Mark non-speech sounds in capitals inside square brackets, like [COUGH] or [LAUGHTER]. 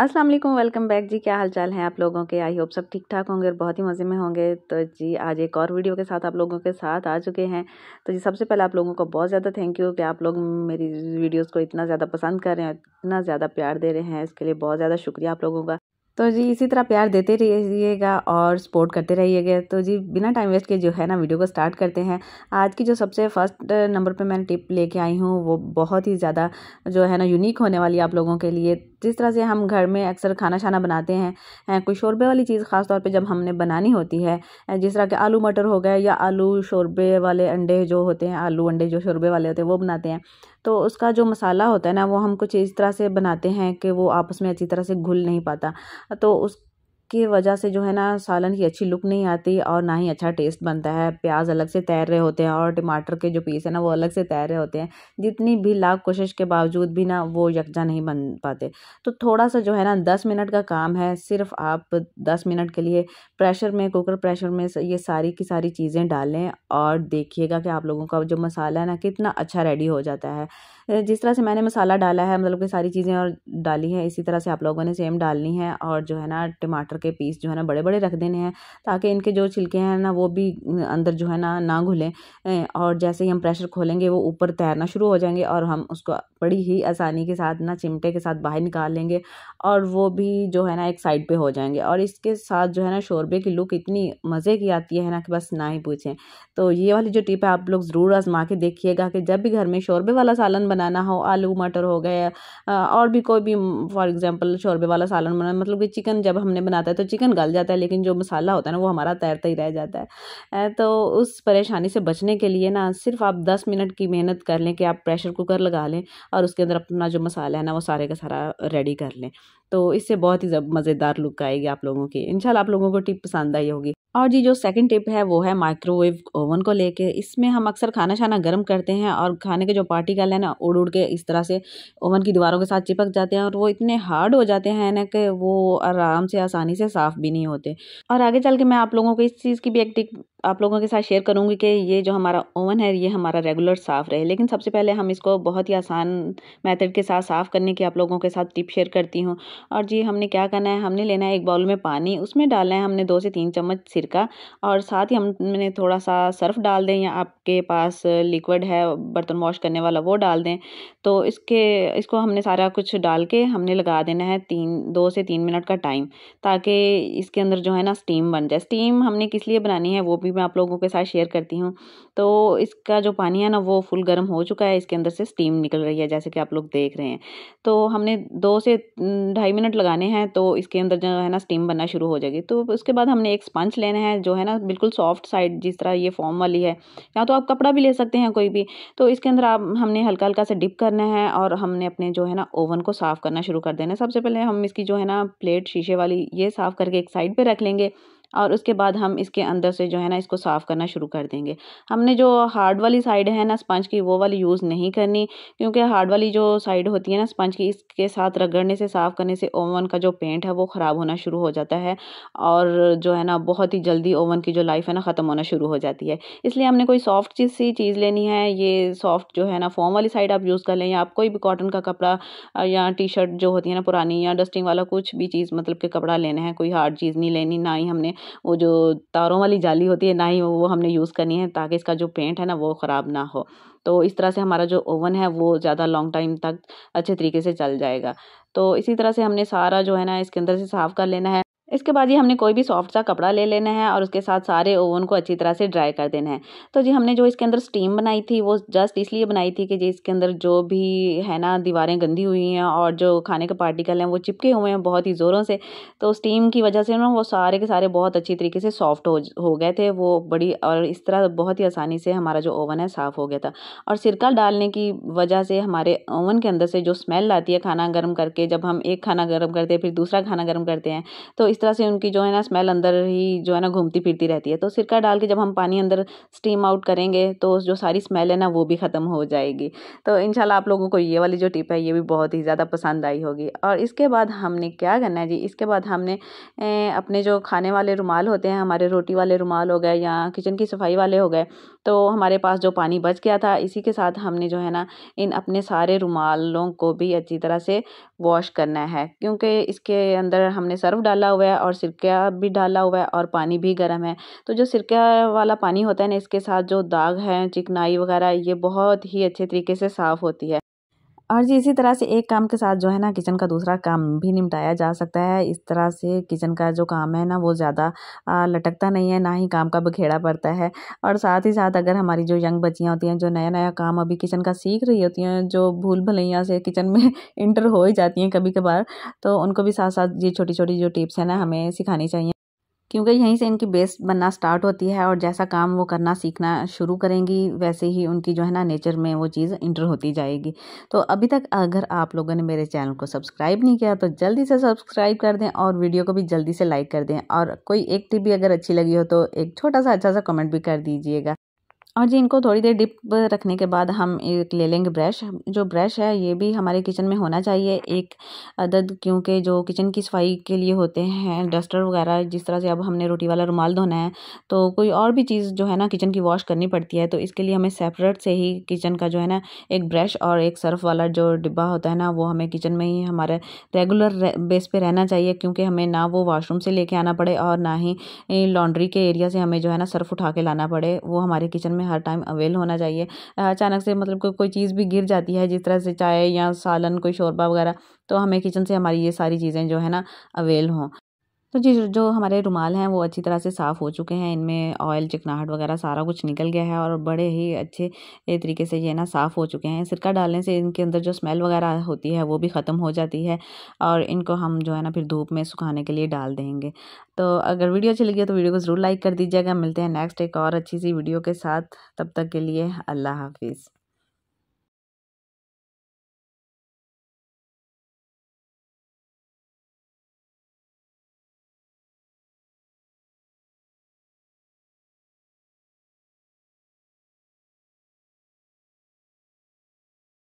अस्सलाम वालेकुम welcome back जी क्या हाल चाल हैं आप लोगों के आई होप सब ठीक ठाक होंगे और बहुत ही मज़े में होंगे तो जी आज एक और वीडियो के साथ आप लोगों के साथ आ चुके हैं तो जी सबसे पहले आप लोगों को बहुत ज़्यादा थैंक यू कि आप लोग मेरी वीडियोस को इतना ज़्यादा पसंद कर रहे हैं इतना ज़्यादा प्यार दे रहे हैं इसके लिए बहुत ज़्यादा शुक्रिया आप लोगों का तो जी इसी तरह प्यार देते रहिएगा और सपोर्ट करते रहिएगा तो जी बिना टाइम वेस्ट के जो है ना वीडियो को स्टार्ट करते हैं आज की जो सबसे फर्स्ट नंबर पे मैं टिप लेके आई हूँ वो बहुत ही ज़्यादा जो है ना यूनिक होने वाली आप लोगों के लिए जिस तरह से हम घर में अक्सर खाना छाना बनाते हैं है, कोई शोरबे वाली चीज़ ख़ास तौर पे जब हमने बनानी होती है जिस तरह के आलू मटर हो गए या आलू शोरबे वाले अंडे जो होते हैं आलू अंडे जो शोरबे वाले होते हैं वो बनाते हैं तो उसका जो मसाला होता है ना वो हम कुछ इस तरह से बनाते हैं कि वो आपस में अच्छी तरह से घुल नहीं पाता तो उस इसकी वजह से जो है ना सालन की अच्छी लुक नहीं आती और ना ही अच्छा टेस्ट बनता है प्याज अलग से तैर रहे होते हैं और टमाटर के जो पीस है ना वो अलग से तैर रहे होते हैं जितनी भी लाख कोशिश के बावजूद भी ना वो यकजा नहीं बन पाते तो थोड़ा सा जो है ना दस मिनट का काम है सिर्फ आप दस मिनट के लिए प्रेशर में कुकर प्रेशर में ये सारी की सारी चीज़ें डालें और देखिएगा कि आप लोगों का जो मसाला है ना कितना अच्छा रेडी हो जाता है जिस तरह से मैंने मसाला डाला है मतलब कि सारी चीज़ें और डाली हैं इसी तरह से आप लोगों ने सेम डालनी है और जो है ना टमाटर के पीस जो है ना बड़े बड़े रख देने हैं ताकि इनके जो छिलके हैं ना वो भी अंदर जो है ना ना घुलें और जैसे ही हम प्रेशर खोलेंगे वो ऊपर तैरना शुरू हो जाएंगे और हम उसको बड़ी ही आसानी के साथ ना चिमटे के साथ बाहर निकाल लेंगे और वो भी जो है ना एक साइड पर हो जाएंगे और इसके साथ जो है ना शोरबे की लुक इतनी मज़े की आती है ना कि बस ना ही पूछें तो ये वाली जो टिप है आप लोग ज़रूर आजमा के देखिएगा कि जब भी घर में शोरबे वाला सालन बनाना हो आलू मटर हो गए और भी कोई भी फॉर एग्ज़ाम्पल शोरबे वाला सालन बनाना मतलब कि चिकन जब हमने बनाते है तो चिकन गल जाता है लेकिन जो मसाला होता है ना वो हमारा तैरता ही रह जाता है तो उस परेशानी से बचने के लिए ना सिर्फ आप दस मिनट की मेहनत कर लें कि आप प्रेशर कुकर लगा लें और उसके अंदर अपना जो मसाला है ना वो सारे का सारा रेडी कर लें तो इससे बहुत ही मज़ेदार लुक आएगी आप लोगों की इंशाल्लाह आप लोगों को टिप पसंद आई होगी और जी जो सेकंड टिप है वो है माइक्रोवेव ओवन को लेके इसमें हम अक्सर खाना शाना गर्म करते हैं और खाने के जो पार्टिकल है ना उड़ उड़ के इस तरह से ओवन की दीवारों के साथ चिपक जाते हैं और वो इतने हार्ड हो जाते हैं ना कि वो आराम से आसानी से से साफ़ भी नहीं होते और आगे चल के मैं आप लोगों को इस चीज़ की भी एक आप लोगों के साथ शेयर करूंगी कि ये जो हमारा ओवन है ये हमारा रेगुलर साफ़ रहे लेकिन सबसे पहले हम इसको बहुत ही आसान मेथड के साथ साफ़ करने की आप लोगों के साथ टिप शेयर करती हूँ और जी हमने क्या करना है हमने लेना है एक बाउल में पानी उसमें डालना है हमने दो से तीन चम्मच सिरका और साथ ही हमने थोड़ा सा सर्फ डाल दें या आपके पास लिक्विड है बर्तन वॉश करने वाला वो डाल दें तो इसके इसको हमने सारा कुछ डाल के हमने लगा देना है तीन दो से तीन मिनट का टाइम ताकि इसके अंदर जो है ना स्टीम बन जाए स्टीम हमने किस लिए बनानी है वो भी भी मैं आप लोगों के साथ शेयर करती हूँ तो इसका जो पानी है ना वो फुल गर्म हो चुका है इसके अंदर से स्टीम निकल रही है जैसे कि आप लोग देख रहे हैं तो हमने दो से ढाई मिनट लगाने हैं तो इसके अंदर जो है ना स्टीम बनना शुरू हो जाएगी तो उसके बाद हमने एक स्पंज लेना है जो है ना बिल्कुल सॉफ्ट साइड जिस तरह ये फॉर्म वाली है या तो आप कपड़ा भी ले सकते हैं कोई भी तो इसके अंदर आप हमने हल्का हल्का से डिप करना है और हमने अपने जो है ना ओवन को साफ़ करना शुरू कर देना सबसे पहले हम इसकी जो है ना प्लेट शीशे वाली ये साफ़ करके एक साइड पर रख लेंगे और उसके बाद हम इसके अंदर से जो है ना इसको साफ़ करना शुरू कर देंगे हमने जो हार्ड वाली साइड है ना स्पंज की वो वाली यूज़ नहीं करनी क्योंकि हार्ड वाली जो साइड होती है ना स्पंज की इसके साथ रगड़ने से साफ़ करने से ओवन का जो पेंट है वो ख़राब होना शुरू हो जाता है और जो है ना बहुत ही जल्दी ओवन की जो लाइफ है ना ख़त्म होना शुरू हो जाती है इसलिए हमने कोई सॉफ्ट चीज़ सी चीज़ लेनी है ये सॉफ्ट जो है ना फॉर्म वाली साइड आप यूज़ कर लें या आप कोई भी कॉटन का कपड़ा या टी शर्ट जो होती है ना पुरानी या डस्टिंग वाला कुछ भी चीज़ मतलब के कपड़ा लेना है कोई हार्ड चीज़ नहीं लेनी ना ही हमने वो जो तारों वाली जाली होती है ना ही वो हमने यूज़ करनी है ताकि इसका जो पेंट है ना वो ख़राब ना हो तो इस तरह से हमारा जो ओवन है वो ज़्यादा लॉन्ग टाइम तक अच्छे तरीके से चल जाएगा तो इसी तरह से हमने सारा जो है ना इसके अंदर से साफ़ कर लेना है इसके बाद जी हमने कोई भी सॉफ्ट सा कपड़ा ले लेना है और उसके साथ सारे ओवन को अच्छी तरह से ड्राई कर देना है तो जी हमने जो इसके अंदर स्टीम बनाई थी वो जस्ट इसलिए बनाई थी कि जी इसके अंदर जो भी है ना दीवारें गंदी हुई हैं और जो खाने के पार्टिकल हैं वो चिपके हुए हैं बहुत ही ज़ोरों से तो स्टीम की वजह से ना वो सारे के सारे बहुत अच्छी तरीके से सॉफ्ट हो हो गए थे वो बड़ी और इस तरह बहुत ही आसानी से हमारा जो ओवन है साफ़ हो गया था और सिरका डालने की वजह से हमारे ओवन के अंदर से जो स्मेल आती है खाना गर्म करके जब हम एक खाना गर्म करते हैं फिर दूसरा खाना गर्म करते हैं तो इस तरह से उनकी जो है ना स्मेल अंदर ही जो है ना घूमती फिरती रहती है तो सिरका डाल के जब हम पानी अंदर स्टीम आउट करेंगे तो जो सारी स्मेल है ना वो भी ख़त्म हो जाएगी तो इन आप लोगों को ये वाली जो टिप है ये भी बहुत ही ज़्यादा पसंद आई होगी और इसके बाद हमने क्या करना है जी इसके बाद हमने अपने जो खाने वाले रुमाल होते हैं हमारे रोटी वाले रुमाल हो गए या किचन की सफाई वाले हो गए तो हमारे पास जो पानी बच गया था इसी के साथ हमने जो है ना इन अपने सारे रुमालों को भी अच्छी तरह से वॉश करना है क्योंकि इसके अंदर हमने सर्फ डाला हुआ है है और सिरका भी डाला हुआ है और पानी भी गर्म है तो जो सिरका वाला पानी होता है ना इसके साथ जो दाग हैं चिकनाई वगैरह ये बहुत ही अच्छे तरीके से साफ़ होती है और जी इसी तरह से एक काम के साथ जो है ना किचन का दूसरा काम भी निपटाया जा सकता है इस तरह से किचन का जो काम है ना वो ज़्यादा लटकता नहीं है ना ही काम का बखेड़ा पड़ता है और साथ ही साथ अगर हमारी जो यंग बच्चियाँ होती हैं जो नया नया काम अभी किचन का सीख रही होती हैं जो भूल भलैया से किचन में [LAUGHS] इंटर हो ही जाती हैं कभी कभार तो उनको भी साथ साथ ये छोटी छोटी जो टिप्स हैं ना हमें सिखानी चाहिए क्योंकि यहीं से इनकी बेस बनना स्टार्ट होती है और जैसा काम वो करना सीखना शुरू करेंगी वैसे ही उनकी जो है ना नेचर में वो चीज़ इंटर होती जाएगी तो अभी तक अगर आप लोगों ने मेरे चैनल को सब्सक्राइब नहीं किया तो जल्दी से सब्सक्राइब कर दें और वीडियो को भी जल्दी से लाइक कर दें और कोई एक टिप भी अगर अच्छी लगी हो तो एक छोटा सा अच्छा सा कमेंट भी कर दीजिएगा और जी इनको थोड़ी देर डिप रखने के बाद हम एक ले लेंगे ब्रश जो ब्रश है ये भी हमारे किचन में होना चाहिए एक अदद क्योंकि जो किचन की सफाई के लिए होते हैं डस्टर वगैरह जिस तरह से अब हमने रोटी वाला रुमाल धोना है तो कोई और भी चीज़ जो है ना किचन की वॉश करनी पड़ती है तो इसके लिए हमें सेपरेट से ही किचन का जो है ना एक ब्रश और एक सर्फ वाला जो डिब्बा होता है ना वो हमें किचन में ही हमारे रेगुलर बेस पर रहना चाहिए क्योंकि हमें ना वो वाशरूम से लेके आना पड़े और ना ही लॉन्ड्री के एरिया से हमें जो है ना सर्फ उठा के लाना पड़े वो हमारे किचन में हमें हर टाइम अवेल होना चाहिए अचानक से मतलब को, कोई चीज़ भी गिर जाती है जिस तरह से चाय या सालन कोई शोरबा वगैरह तो हमें किचन से हमारी ये सारी चीज़ें जो है ना अवेल हों तो जी जो हमारे रुमाल हैं वो अच्छी तरह से साफ़ हो चुके हैं इनमें ऑयल चिकनाहट वगैरह सारा कुछ निकल गया है और बड़े ही अच्छे तरीके से ये ना साफ़ हो चुके हैं सिरका डालने से इनके अंदर जो स्मेल वगैरह होती है वो भी ख़त्म हो जाती है और इनको हम जो है ना फिर धूप में सुखाने के लिए डाल देंगे तो अगर वीडियो अच्छी लगी है तो वीडियो को ज़रूर लाइक कर दीजिएगा मिलते हैं नेक्स्ट एक और अच्छी सी वीडियो के साथ तब तक के लिए अल्लाह हाफिज़